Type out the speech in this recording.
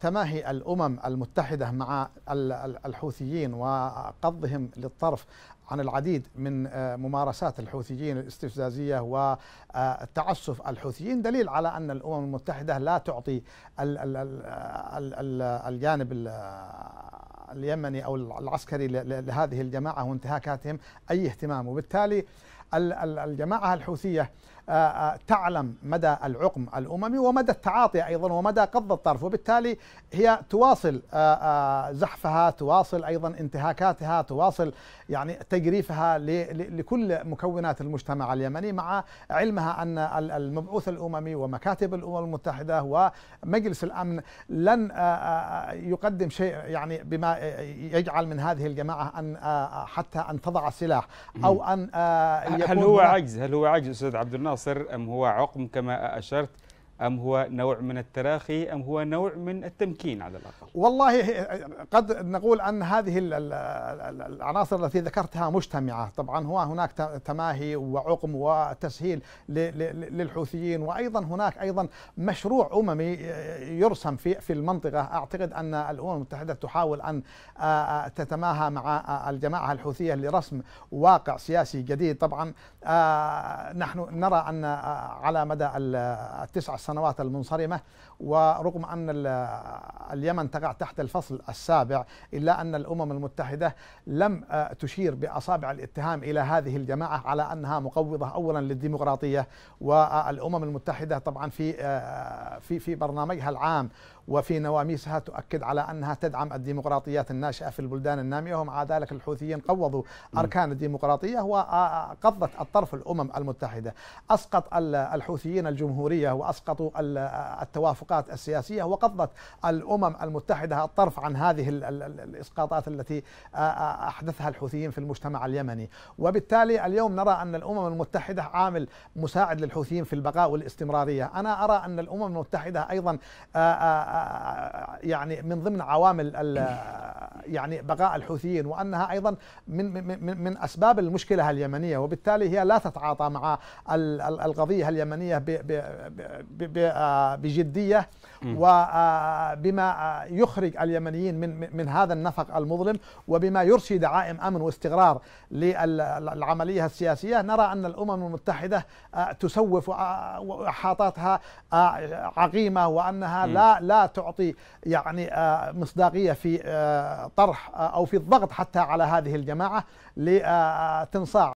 تماهي الامم المتحده مع الحوثيين وقضهم للطرف عن العديد من آه، ممارسات الحوثيين الاستفزازيه وتعسف آه، الحوثيين دليل على ان الامم المتحده لا تعطي الجانب اليمني او العسكري لهذه الجماعه وانتهاكاتهم اي اهتمام وبالتالي الجماعة الحوثية آه، آه، تعلم مدى العقم الأممي ومدى التعاطي أيضا ومدى قبض الطرف وبالتالي هي تواصل آه، زحفها تواصل أيضا انتهاكاتها تواصل يعني تجريفها لكل مكونات المجتمع اليمني مع علمها أن المبعوث الأممي ومكاتب الأمم المتحدة ومجلس الأمن لن يقدم شيء يعني بما يجعل من هذه الجماعة أن حتى أن تضع سلاح أو أن هل هو عجز هل هو عجز استاذ عبد الناصر ام هو عقم كما اشرت أم هو نوع من التراخي أم هو نوع من التمكين على الأقل والله قد نقول أن هذه العناصر التي ذكرتها مجتمعة طبعا هو هناك تماهي وعقم وتسهيل للحوثيين وأيضا هناك أيضا مشروع أممي يرسم في في المنطقة أعتقد أن الأمم المتحدة تحاول أن تتماهى مع الجماعة الحوثية لرسم واقع سياسي جديد طبعا نحن نرى أن على مدى سنوات السنوات المنصرمة ورغم أن اليمن تقع تحت الفصل السابع إلا أن الأمم المتحدة لم آه، تشير بأصابع الاتهام إلى هذه الجماعة على أنها مقوضة أولا للديمقراطية والأمم المتحدة طبعا في آه، في في برنامجها العام وفي نواميسها تؤكد على انها تدعم الديمقراطيات الناشئه في البلدان الناميه ومع ذلك الحوثيين قوضوا اركان الديمقراطيه وقضت آه، الطرف الامم المتحده اسقط الحوثيين الجمهوريه واسقط سقطوا التوافقات السياسية وقضت الأمم المتحدة الطرف عن هذه الإسقاطات التي أحدثها الحوثيين في المجتمع اليمني وبالتالي اليوم نرى أن الأمم المتحدة عامل مساعد للحوثيين في البقاء والاستمرارية أنا أرى أن الأمم المتحدة أيضا يعني من ضمن عوامل يعني بقاء الحوثيين وأنها أيضا من, من, من أسباب المشكلة اليمنيه وبالتالي هي لا تتعاطى مع القضيه اليمنيه آه، بجديه وبما آه، آه، يخرج اليمنيين من من هذا النفق المظلم وبما يرشي دعائم امن واستقرار للعمليه السياسيه نرى ان الامم المتحده تسوف احاطاتها عقيمه وانها لا لا تعطي يعني مصداقيه في طرح او في الضغط حتى على هذه الجماعه لتنصاع